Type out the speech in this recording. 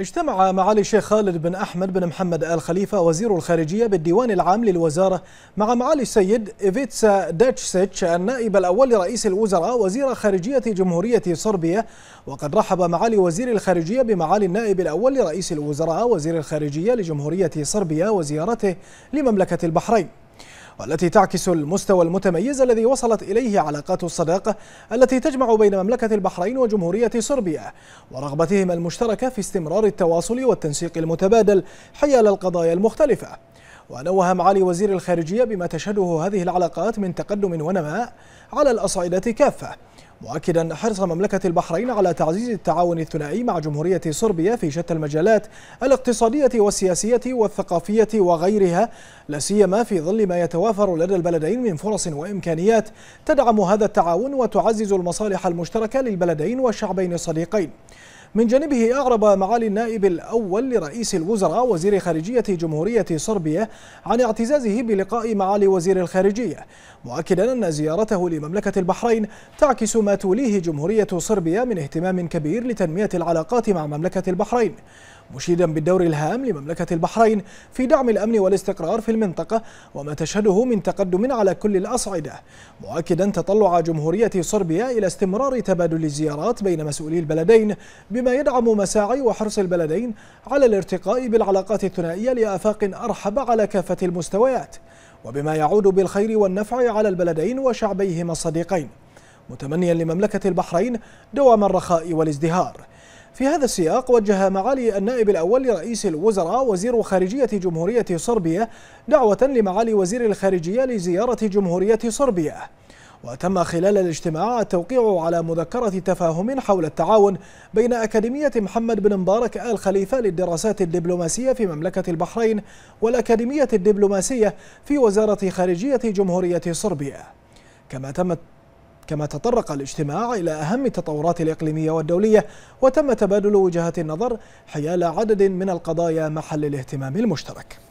اجتمع معالي الشيخ خالد بن أحمد بن محمد آل خليفة وزير الخارجية بالديوان العام للوزارة مع معالي السيد إيفيتسا داتشسيتش النائب الأول لرئيس الوزراء وزير خارجية جمهورية صربيا وقد رحب معالي وزير الخارجية بمعالي النائب الأول لرئيس الوزراء وزير الخارجية لجمهورية صربيا وزيارته لمملكة البحرين والتي تعكس المستوى المتميز الذي وصلت إليه علاقات الصداقة التي تجمع بين مملكة البحرين وجمهورية صربيا ورغبتهما المشتركة في استمرار التواصل والتنسيق المتبادل حيال القضايا المختلفة ونوه معالي وزير الخارجية بما تشهده هذه العلاقات من تقدم ونماء على الأصعدة كافة مؤكدا حرص مملكة البحرين على تعزيز التعاون الثنائي مع جمهورية صربيا في شتى المجالات الاقتصادية والسياسية والثقافية وغيرها لسيما في ظل ما يتوافر لدى البلدين من فرص وإمكانيات تدعم هذا التعاون وتعزز المصالح المشتركة للبلدين والشعبين الصديقين من جانبه أعرب معالي النائب الأول لرئيس الوزراء وزير خارجية جمهورية صربيا عن اعتزازه بلقاء معالي وزير الخارجية مؤكدا أن زيارته لمملكة البحرين تعكس ما توليه جمهورية صربيا من اهتمام كبير لتنمية العلاقات مع مملكة البحرين مشيدا بالدور الهام لمملكة البحرين في دعم الأمن والاستقرار في المنطقة وما تشهده من تقدم على كل الأصعدة مؤكدا تطلع جمهورية صربيا إلى استمرار تبادل الزيارات بين مسؤولي البلدين بما يدعم مساعي وحرص البلدين على الارتقاء بالعلاقات الثنائية لآفاق أرحب على كافة المستويات وبما يعود بالخير والنفع على البلدين وشعبيهما الصديقين متمنيا لمملكة البحرين دوام الرخاء والازدهار في هذا السياق وجه معالي النائب الأول لرئيس الوزراء وزير خارجية جمهورية صربيا دعوة لمعالي وزير الخارجية لزيارة جمهورية صربيا وتم خلال الاجتماع التوقيع على مذكرة تفاهم حول التعاون بين أكاديمية محمد بن مبارك آل خليفة للدراسات الدبلوماسية في مملكة البحرين والأكاديمية الدبلوماسية في وزارة خارجية جمهورية صربيا كما تم كما تطرق الاجتماع إلى أهم التطورات الإقليمية والدولية وتم تبادل وجهات النظر حيال عدد من القضايا محل الاهتمام المشترك